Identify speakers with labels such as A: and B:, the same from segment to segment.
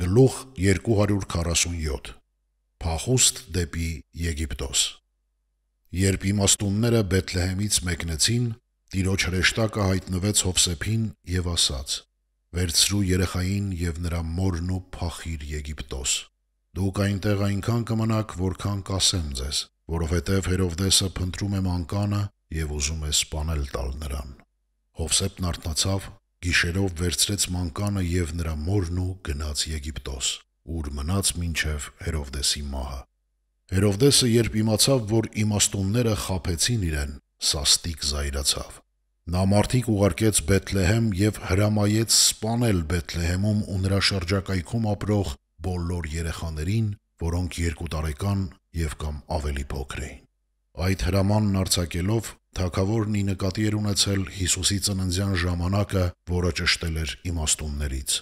A: գլուխ 247 Փախուստ դեպի Եգիպտոս Երբ իմաստունները Բեթլեհեմից մեկնեցին, Տիրոջ հրեշտակը հայտնվեց Հովսեփին եւ ասաց. «Վերցրու երեխային եւ նրա մորն ու փախիր Եգիպտոս։ Դուք այնտեղ այնքան կմնաք, որքան կասեմ ձեզ, որովհետեւ Հերովդեսը փնտրում է մանկանը եւ ուզում է սպանել տալ նրան»։ Հովսեփն արթնացավ Գիշերով վերցրեց մանկանը եւ նրա մորն ու գնաց Եգիպտոս, ուր մնաց մինչև Հերովդեսի մահը։ Հերովդեսը երբ իմացավ, որ իմաստունները խაფեցին իրեն, սաստիկ զայրացավ։ Նա մարդիկ ուղարկեց Բեթլեհեմ եւ հրամայեց սպանել Բեթլեհեմում ու նրա շրջակայքում ապրող բոլոր երեխաներին, որոնք երկու տարեկան եւ կամ ավելի փոքր էին։ Այդ հրամանն արձակելով Թագավորն ի նկատի էր ունեցել Հիսուսի ծննդյան ժամանակը, որը ճշտել էր իմաստուններից։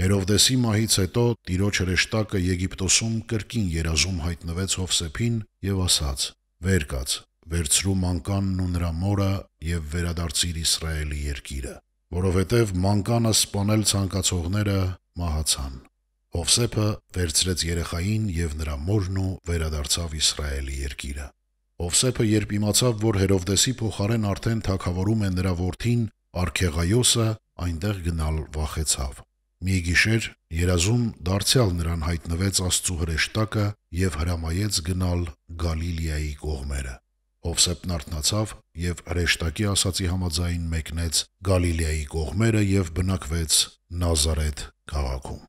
A: Հերովդեսի մահից հետո Տիրոջ հրեշտակը Եգիպտոսում կրկին երազում հայտնվեց Հովսեփին եւ ասաց. «Վեր կաց, վերցրու մանկանն ու նրա մորը եւ վերադարձիր Իսրայելի երկիրը, որովհետեւ մանկանը սպանել ցանկացողները մահացան»։ Հովսեփը վերցրեց երեխային եւ նրա մորն ու վերադարձավ Իսրայելի երկիրը։ Օվսեփը երբ իմացավ, որ Հերովդեսի փոխարեն արդեն թակավորում է նրա որդին Արքեղայոսը, այնտեղ գնալ վախեցավ։ Մի գիշեր Երազում դարձյալ նրան հայտնվեց Աստծո հրեշտակը եւ հրամայեց գնալ Գալիլեայի կողմերը։ Օվսեփն արթնացավ եւ հրեշտակի ասացի համաձայն մեկնեց Գալիլեայի կողմերը եւ բնակվեց Նազարեթ քաղաքում։